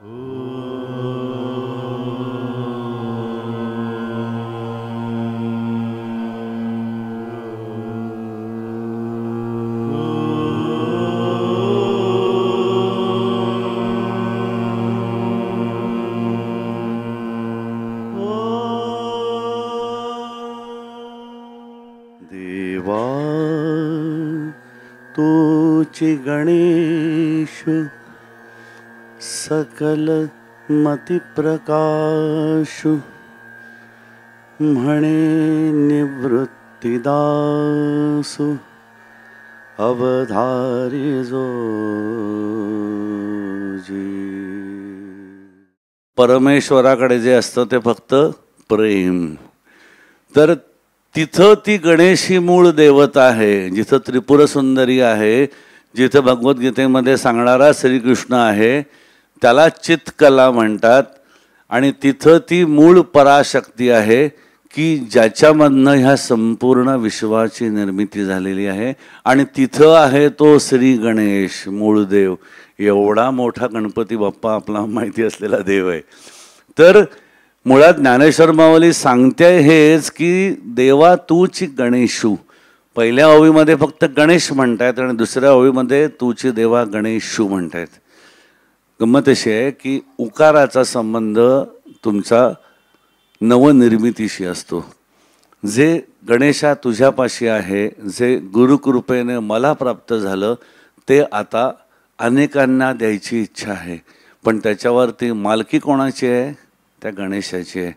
देवा तोचे गणेश सकल प्रकाशु म्हणे जो जी परमेश्वराकडे जे असतं ते फक्त प्रेम तर तिथं ती गणेशी मूळ देवता आहे जिथं त्रिपुरसुंदरी आहे जिथं भगवद्गीतेमध्ये सांगणारा श्रीकृष्ण आहे त्याला चित्तकला म्हणतात आणि तिथं ती मूळ पराशक्ती आहे की ज्याच्यामधनं ह्या संपूर्ण विश्वाची निर्मिती झालेली आहे आणि तिथं आहे तो श्री गणेश मूळदेव एवढा मोठा गणपती बाप्पा आपला माहिती असलेला देव आहे तर मुळात ज्ञानेश्वर माऊली सांगते हेच की देवा तूची गणेशू पहिल्या ओवीमध्ये फक्त गणेश म्हणतायत आणि दुसऱ्या ओळीमध्ये तूची देवा गणेशू म्हणतायत गंमत अशी आहे की उकाराचा संबंध तुमचा नवनिर्मितीशी असतो जे गणेशा तुझ्यापाशी आहे जे गुरुकृपेने मला प्राप्त झालं ते आता अनेकांना द्यायची इच्छा आहे पण त्याच्यावरती मालकी कोणाची आहे त्या गणेशाची आहे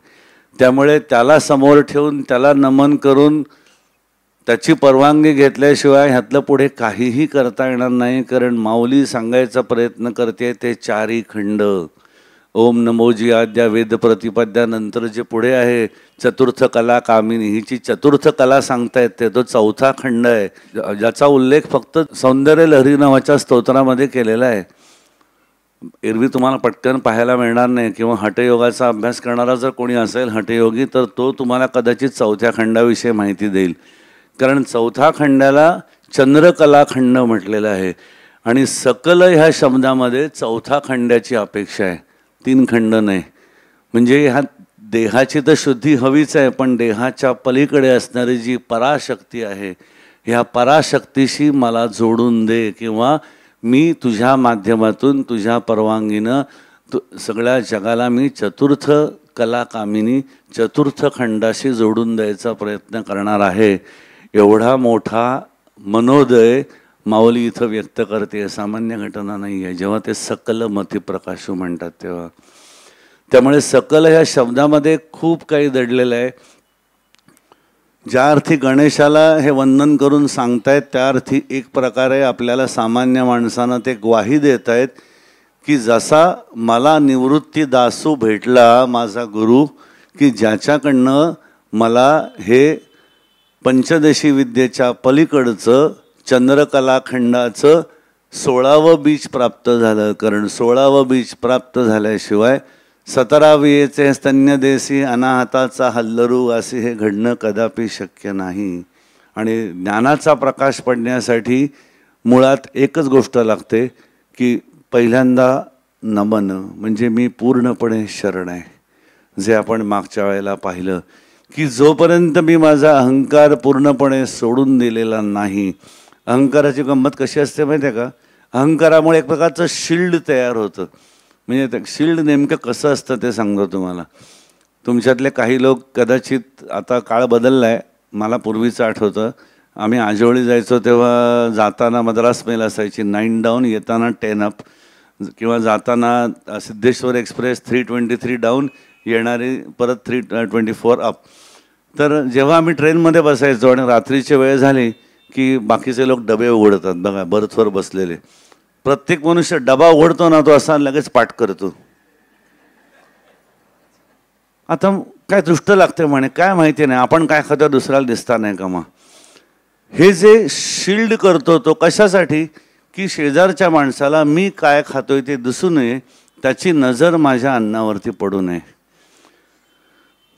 त्यामुळे त्याला समोर ठेवून त्याला नमन करून त्याची परवानगी घेतल्याशिवाय ह्यातलं पुढे काहीही करता येणार नाही कारण माऊली सांगायचा प्रयत्न करते ते चारी खंड ओम नमोजी आद्या वेद प्रतिपाद्यानंतर जे पुढे आहे चतुर्थ कला कामिनी हिची चतुर्थ कला सांगता येते तो चौथा खंड आहे ज्याचा उल्लेख फक्त सौंदर्य लहरी नावाच्या स्तोत्रामध्ये केलेला आहे एरवी तुम्हाला पटकन पाहायला मिळणार नाही किंवा हटयोगाचा अभ्यास करणारा जर कोणी असेल हटयोगी तर तो तुम्हाला कदाचित चौथ्या खंडाविषयी माहिती देईल कारण चौथा खंडाला चंद्रकला खंड म्हटलेलं आहे आणि सकल ह्या शब्दामध्ये चौथा खंडाची अपेक्षा आहे तीन खंड नाही म्हणजे ह्या देहाची तर शुद्धी हवीच आहे पण देहाच्या पलीकडे असणारी जी पराशक्ती आहे ह्या पराशक्तीशी मला जोडून दे किंवा मी तुझ्या माध्यमातून तुझ्या परवानगीनं तु सगळ्या जगाला मी चतुर्थ कलाकामिनी चतुर्थ खंडाशी जोडून द्यायचा प्रयत्न करणार आहे एवढा मोठा मनोदय माऊली इथं व्यक्त करते सामान्य घटना नाही आहे जेव्हा ते सकल मतिप्रकाशू म्हणतात तेव्हा त्यामुळे सकल ह्या शब्दामध्ये खूप काही दडलेलं आहे ज्या अर्थी गणेशाला हे वंदन करून सांगतायत त्या अर्थी एक प्रकारे आपल्याला सामान्य माणसानं ते ग्वाही देत आहेत की जसा मला निवृत्ती दासू भेटला माझा गुरु की ज्याच्याकडनं मला हे पंचदशी विद्येच्या पलीकडचं चंद्रकलाखंडाचं सोळावं बीज प्राप्त झालं कारण सोळावं बीज प्राप्त झाल्याशिवाय सतरावियेचे स्तन्यदेशी अनाहताचा हल्लरू असे हे घडणं कदापि शक्य नाही आणि ज्ञानाचा प्रकाश पडण्यासाठी मुळात एकच गोष्ट लागते की पहिल्यांदा नमन म्हणजे मी पूर्णपणे शरण आहे जे आपण मागच्या वेळेला पाहिलं की जोपर्यंत मी माझा अहंकार पूर्णपणे सोडून दिलेला नाही अहंकाराची गंमत कशी असते माहिती आहे का अहंकारामुळे एक प्रकारचं शिल्ड तयार होतं म्हणजे ते शिल्ड नेमकं कसं असतं ते सांगतो तुम्हाला तुमच्यातले काही लोक कदाचित आता काळ बदलला आहे मला पूर्वीचं आठवतं आम्ही आजोळी जायचो तेव्हा जाताना मद्रास मेल असायची नाईन डाऊन येताना टेन अप किंवा जाताना Siddheshwar express three twenty three down येणारी परत थ्री ट्वेंटी फोर अप तर जेव्हा आम्ही ट्रेनमध्ये बसायचो आणि रात्रीची वेळ झाली की बाकीचे लोक डबे उघडतात बघा बर्थवर बसलेले प्रत्येक मनुष्य डबा उघडतो ना तो असा लगेच पाठ करतो आता काय दृष्ट लागते म्हणे काय माहिती नाही आपण काय खातो दुसऱ्याला दिसता नाही का मग हे जे शिल्ड करतो तो कशासाठी की शेजारच्या माणसाला मी काय खातोय ते दिसू नये त्याची नजर माझ्या अन्नावरती पडू नये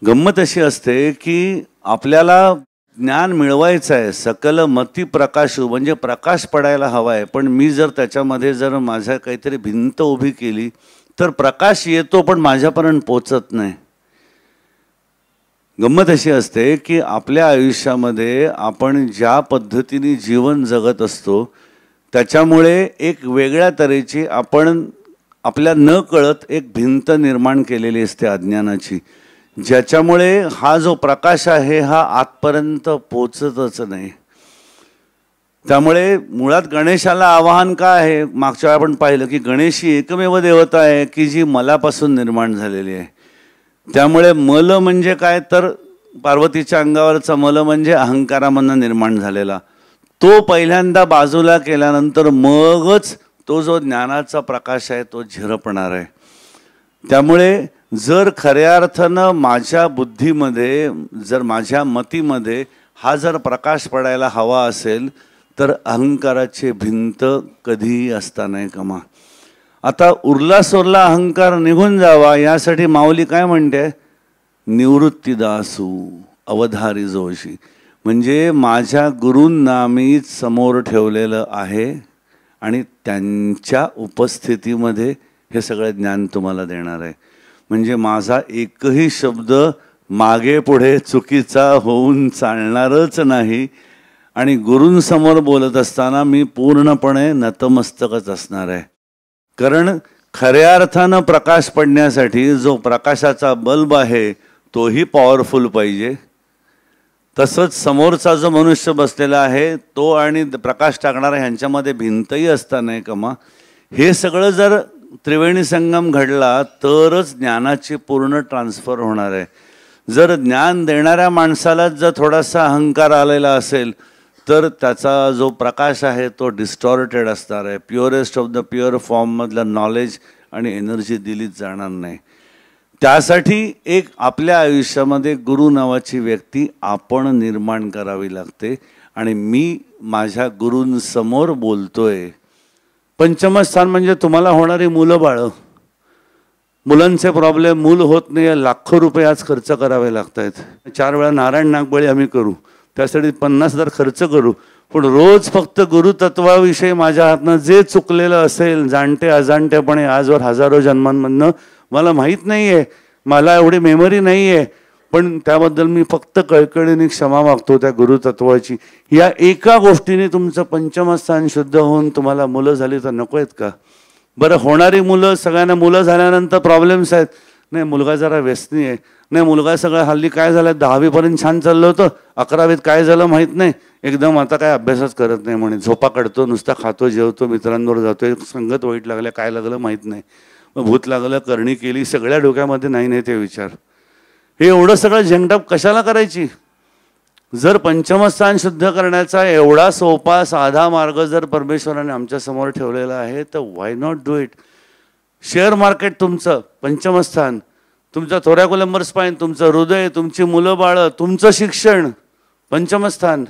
गंमत अशी असते की आपल्याला ज्ञान मिळवायचं आहे सकल मती प्रकाशू म्हणजे प्रकाश पडायला हवा आहे पण मी जर त्याच्यामध्ये जर माझ्या काहीतरी भिंत उभी केली तर प्रकाश येतो पण माझ्यापर्यंत पोचत नाही गंमत अशी असते की आपल्या आयुष्यामध्ये आपण ज्या पद्धतीने जीवन जगत असतो त्याच्यामुळे एक वेगळ्या तऱ्हेची आपण आपल्या न कळत एक भिंत निर्माण केलेली असते अज्ञानाची ज्याच्यामुळे हा जो प्रकाश आहे हा आतपर्यंत पोचतच नाही त्यामुळे मुळात गणेशाला आवाहन काय आहे मागच्या वेळा आपण पाहिलं की गणेश ही एकमेव देवता आहे की जी मलापासून निर्माण झालेली आहे त्यामुळे मल म्हणजे काय तर पार्वतीच्या अंगावरचा मल म्हणजे अहंकारामधनं निर्माण झालेला तो पहिल्यांदा बाजूला केल्यानंतर मगच तो जो ज्ञानाचा प्रकाश आहे तो झिरपणार आहे त्यामुळे जर खऱ्या अर्थानं माझ्या बुद्धीमध्ये जर माझ्या मतीमध्ये हा जर प्रकाश पडायला हवा असेल तर अहंकाराची भिंत कधीही असता नाही कमा आता उरला सोरला अहंकार निघून जावा यासाठी माऊली काय म्हणते निवृत्तीदासू अवधारी जोशी म्हणजे माझ्या गुरूंना मी समोर ठेवलेलं आहे आणि त्यांच्या उपस्थितीमध्ये हे सगळं ज्ञान तुम्हाला देणार आहे म्हणजे माझा एकही शब्द मागे पुढे चुकीचा होऊन चालणारच नाही आणि गुरूंसमोर बोलत असताना मी पूर्णपणे नतमस्तकच असणार आहे कारण खऱ्या अर्थानं प्रकाश पडण्यासाठी जो प्रकाशाचा बल्ब आहे तोही पॉवरफुल पाहिजे तसंच समोरचा जो मनुष्य बसलेला आहे तो आणि प्रकाश टाकणारा ह्यांच्यामध्ये भिंतही असताना नाही कमा हे सगळं जर त्रिवेणी संगम घडला तरच ज्ञानाची पूर्ण ट्रान्सफर होणार आहे जर ज्ञान देणाऱ्या माणसालाच जर थोडासा अहंकार आलेला असेल तर त्याचा जो प्रकाश आहे तो डिस्टॉर्टेड असणार आहे प्युअरेस्ट ऑफ द प्युअर फॉर्ममधलं नॉलेज आणि एनर्जी दिलीच जाणार नाही त्यासाठी एक आपल्या आयुष्यामध्ये गुरु नावाची व्यक्ती आपण निर्माण करावी लागते आणि मी माझ्या गुरूंसमोर बोलतोय पंचम स्थान म्हणजे तुम्हाला होणारी मुलं बाळं मुलांचे प्रॉब्लेम मूल होत नाही लाखो रुपये आज खर्च करावे लागत आहेत चार वेळा नारायण नागबळी आम्ही करू त्यासाठी पन्नास हजार खर्च करू पण रोज फक्त गुरुतत्वाविषयी माझ्या हातनं जे चुकलेलं असेल जाणते अजाणतेपणे आजवर हजारो जन्मांमधनं मला माहीत नाही आहे मला एवढी मेमरी नाही आहे पण त्याबद्दल मी फक्त कळकळीने क्षमा मागतो त्या गुरुतत्वाची या एका गोष्टीने तुमचं पंचमस्थान शुद्ध होऊन तुम्हाला मुलं झाली तर नको आहेत का बरं होणारी मुलं सगळ्यांना मुलं झाल्यानंतर प्रॉब्लेम्स आहेत नाही मुलगा जरा व्यसनी आहे नाही मुलगा सगळं हल्ली काय झालं दहावीपर्यंत छान चाललं होतं अकरावीत काय झालं माहीत नाही एकदम आता काय अभ्यासच करत नाही म्हणे झोपा काढतो नुसता खातो जेवतो मित्रांवर जातो संगत वाईट लागल्या काय लागलं माहीत नाही भूत लागलं करणी केली सगळ्या डोक्यामध्ये नाही नाही ते विचार हे एवढं सगळं झेंगटप कशाला करायची जर पंचमस्थान शुद्ध करण्याचा एवढा सोपा साधा मार्ग जर परमेश्वराने आमच्यासमोर ठेवलेला आहे तर why not do it share market तुमचं पंचमस्थान तुमचा थोड्या कोलंबर स्पाईन तुमचं हृदय तुमची मुलं बाळं तुमचं शिक्षण पंचमस्थान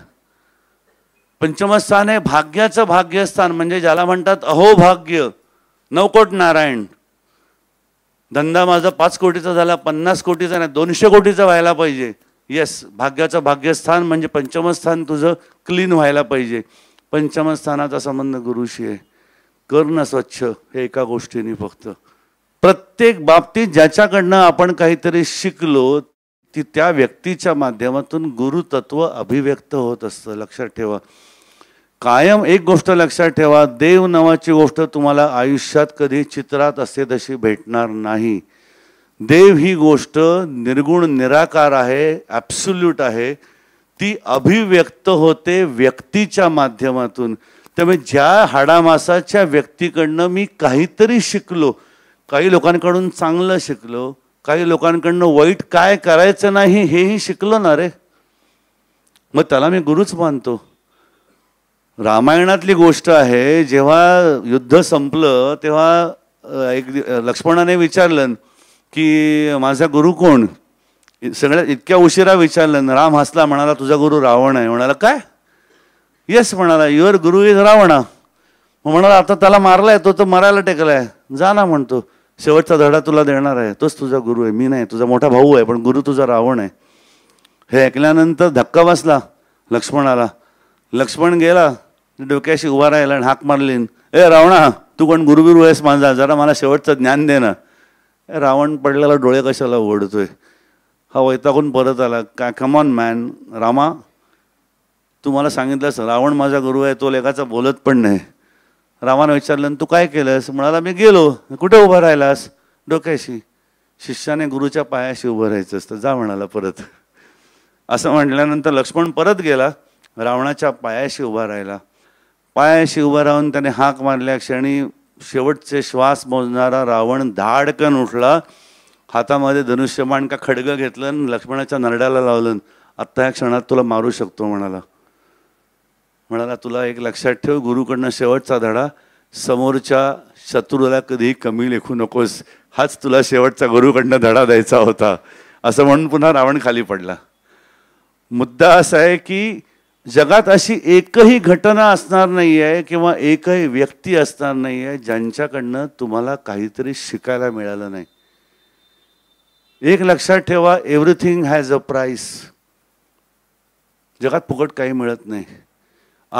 पंचमस्थान हे भाग्याचं भाग्यस्थान म्हणजे ज्याला म्हणतात अहो भाग्य नवकोट नारायण धंदा माझा पाच कोटीचा झाला पन्नास कोटीचा नाही दोनशे कोटीचा व्हायला पाहिजे येस भाग्याचं भाग्यस्थान म्हणजे पंचमस्थान तुझं क्लीन व्हायला पाहिजे पंचमस्थानाचा संबंध गुरुशी आहे ना स्वच्छ हे एका गोष्टीने फक्त प्रत्येक बाबतीत ज्याच्याकडनं आपण काहीतरी शिकलो ती त्या व्यक्तीच्या माध्यमातून गुरुतत्व अभिव्यक्त होत असतं लक्षात ठेवा कायम एक गोष्ट लक्षात ठेवा देव नावाची गोष्ट तुम्हाला आयुष्यात कधी चित्रात असते तशी भेटणार नाही देव ही गोष्ट निर्गुण निराकार आहे ॲप्सुल्यूट आहे ती अभिव्यक्त होते व्यक्तीच्या माध्यमातून त्यामुळे ज्या हाडामासाच्या व्यक्तीकडनं मी काहीतरी शिकलो काही लोकांकडून चांगलं शिकलो काही लोकांकडनं वाईट काय करायचं नाही हेही शिकलो ना रे मग त्याला मी गुरुच मानतो रामायणातली गोष्ट आहे जेव्हा युद्ध संपलं तेव्हा एक लक्ष्मणाने विचारलं की माझा गुरु कोण सगळ्या इतक्या उशिरा विचारलं राम हसला म्हणाला तुझा गुरु रावण आहे म्हणाला काय येस म्हणाला युअर गुरु इज रावणा मग म्हणाला आता त्याला मारला आहे तो तर मरायला टेकलाय जा ना म्हणतो शेवटचा धडा तुला देणार आहे तोच तुझा गुरु आहे मी नाही तुझा मोठा भाऊ आहे पण गुरु तुझा रावण आहे हे ऐकल्यानंतर धक्का बसला लक्ष्मणाला लक्ष्मण गेला डोक्याशी उभा राहिला आणि हाक मारलीन ए रावणा तू कोण गुरुबिरू आहेस माझा जरा मला शेवटचं ज्ञान दे ना रावण पडलेला डोळे कशाला ओढतोय हा वैतागून परत आला काय कमॉन मॅन रामा तू मला सांगितलंस रावण माझा गुरु आहे तो लेखाचा बोलत पण नाही रामानं विचारलं तू काय केलंस म्हणाला मी गेलो कुठे उभा राहिलास डोक्याशी शिष्याने गुरुच्या पायाशी उभं राहायचं असतं जा म्हणाला परत असं म्हटल्यानंतर लक्ष्मण परत गेला रावणाच्या पायाशी उभा राहिला पायाशी उभा राहून त्याने हाक मारल्या क्षणी शेवटचे श्वास मोजणारा रावण धाडकन उठला हातामध्ये धनुष्यमान का खडगं घेतलं आणि लक्ष्मणाच्या नरड्याला लावलं आत्ता या क्षणात तुला मारू शकतो म्हणाला म्हणाला तुला एक लक्षात ठेव गुरुकडनं शेवटचा धडा समोरच्या शत्रूला कधीही कमी लेखू नकोस हाच तुला शेवटचा गुरुकडनं धडा द्यायचा होता असं म्हणून पुन्हा रावण खाली पडला मुद्दा असा आहे की जगात अशी एकही घटना असणार नाही आहे किंवा एकही व्यक्ती असणार नाही आहे ज्यांच्याकडनं तुम्हाला काहीतरी शिकायला मिळालं नाही एक लक्षात ठेवा एव्हरीथिंग हॅज अ प्राईस जगात फुकट काही मिळत नाही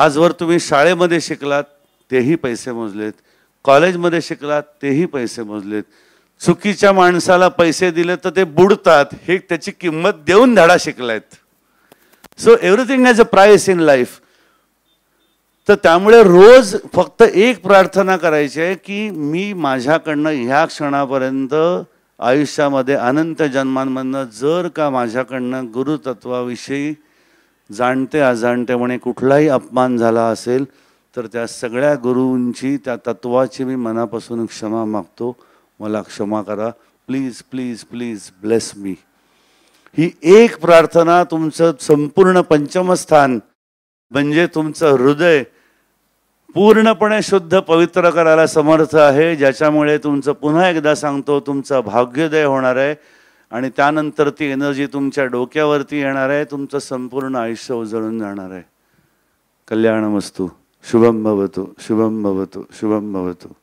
आजवर तुम्ही शाळेमध्ये शिकलात तेही पैसे मोजलेत कॉलेजमध्ये शिकलात तेही पैसे मोजलेत चुकीच्या माणसाला पैसे दिले तर ते बुडतात हे त्याची किंमत देऊन धडा शिकलायत so everything has a price in life तर त्यामुळे रोज फक्त एक प्रार्थना करायची आहे की मी माझ्याकडनं ह्या क्षणापर्यंत आयुष्यामध्ये अनंत जन्मांमधनं जर का माझ्याकडनं गुरुतत्वाविषयी जाणते म्हणे कुठलाही अपमान झाला असेल तर त्या सगळ्या गुरूंची त्या तत्वाची मी मनापासून क्षमा मागतो मला क्षमा करा please please please bless me ही एक प्रार्थना तुमचं संपूर्ण पंचमस्थान म्हणजे तुमचं हृदय पूर्णपणे शुद्ध पवित्र करायला समर्थ आहे ज्याच्यामुळे तुमचं पुन्हा एकदा सांगतो तुमचं भाग्योदय होणार आहे आणि त्यानंतर ती एनर्जी तुमच्या डोक्यावरती येणार आहे तुमचं संपूर्ण आयुष्य उजळून जाणार आहे कल्याण वस्तू शुभम भवतो शुभम भवतो शुभम भवतो